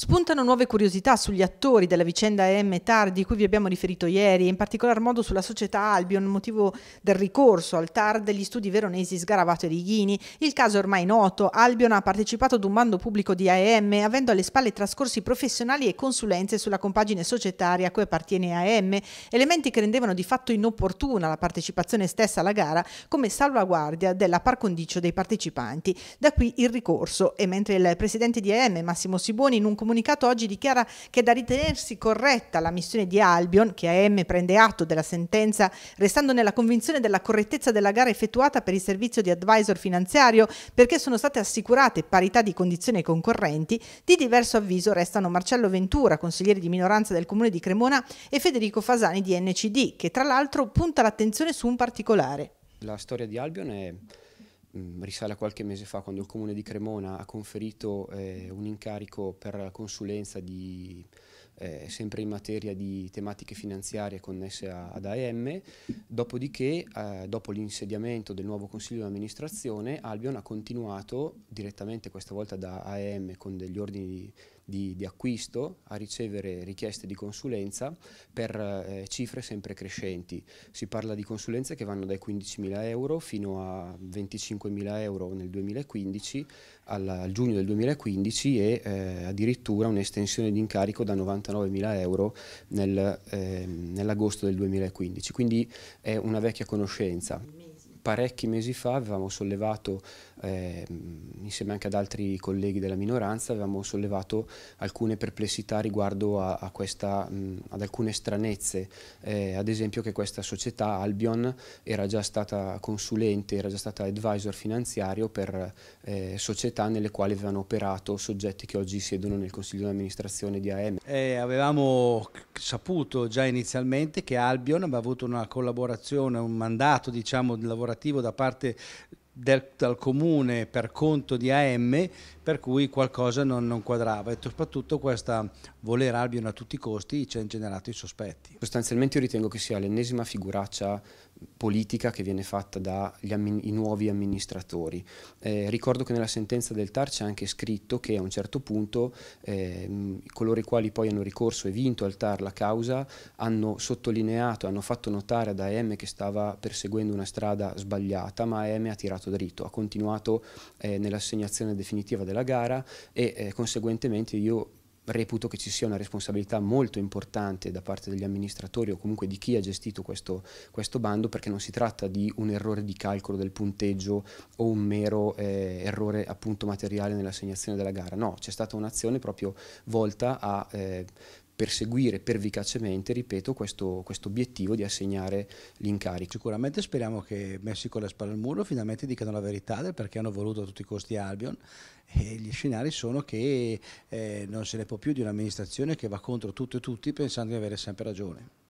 Spuntano nuove curiosità sugli attori della vicenda M. TAR di cui vi abbiamo riferito ieri, e in particolar modo sulla società Albion, motivo del ricorso al TAR degli studi veronesi Sgaravato e Righini. Il caso è ormai noto, Albion ha partecipato ad un bando pubblico di AM, avendo alle spalle trascorsi professionali e consulenze sulla compagine societaria a cui appartiene AM, elementi che rendevano di fatto inopportuna la partecipazione stessa alla gara come salvaguardia della par condicio dei partecipanti. Da qui il ricorso e mentre il presidente di AM, Massimo Siboni, in un comunicato comunicato oggi dichiara che è da ritenersi corretta la missione di Albion, che AM prende atto della sentenza, restando nella convinzione della correttezza della gara effettuata per il servizio di advisor finanziario, perché sono state assicurate parità di condizioni ai concorrenti, di diverso avviso restano Marcello Ventura, consigliere di minoranza del Comune di Cremona, e Federico Fasani di NCD, che tra l'altro punta l'attenzione su un particolare. La storia di Albion è Mm, risale a qualche mese fa quando il comune di Cremona ha conferito eh, un incarico per la consulenza di, eh, sempre in materia di tematiche finanziarie connesse a, ad AEM, dopodiché eh, dopo l'insediamento del nuovo consiglio di amministrazione Albion ha continuato direttamente questa volta da AEM con degli ordini di di, di acquisto a ricevere richieste di consulenza per eh, cifre sempre crescenti. Si parla di consulenze che vanno dai 15.000 euro fino a 25.000 euro nel 2015, al, al giugno del 2015 e eh, addirittura un'estensione di incarico da 99.000 euro nel, eh, nell'agosto del 2015. Quindi è una vecchia conoscenza parecchi mesi fa avevamo sollevato, eh, insieme anche ad altri colleghi della minoranza, avevamo sollevato alcune perplessità riguardo a, a questa, mh, ad alcune stranezze, eh, ad esempio che questa società Albion era già stata consulente, era già stata advisor finanziario per eh, società nelle quali avevano operato soggetti che oggi siedono nel consiglio di amministrazione di AM. Eh, avevamo saputo già inizialmente che Albion aveva avuto una collaborazione, un mandato diciamo, di lavoro lavorativo da parte del, dal comune per conto di AM, per cui qualcosa non, non quadrava e soprattutto questa voler Albion a tutti i costi ci ha ingenerato i sospetti. Sostanzialmente io ritengo che sia l'ennesima figuraccia politica che viene fatta dagli dai nuovi amministratori. Eh, ricordo che nella sentenza del TAR c'è anche scritto che a un certo punto eh, coloro i quali poi hanno ricorso e vinto al TAR la causa hanno sottolineato, hanno fatto notare ad AM che stava perseguendo una strada sbagliata, ma AM ha tirato dritto, ha continuato eh, nell'assegnazione definitiva della gara e eh, conseguentemente io reputo che ci sia una responsabilità molto importante da parte degli amministratori o comunque di chi ha gestito questo, questo bando perché non si tratta di un errore di calcolo del punteggio o un mero eh, errore appunto materiale nell'assegnazione della gara, no, c'è stata un'azione proprio volta a eh, perseguire pervicacemente, ripeto, questo, questo obiettivo di assegnare l'incarico. Sicuramente speriamo che messi con le spalle al muro finalmente dicano la verità del perché hanno voluto a tutti i costi Albion e gli scenari sono che eh, non se ne può più di un'amministrazione che va contro tutto e tutti pensando di avere sempre ragione.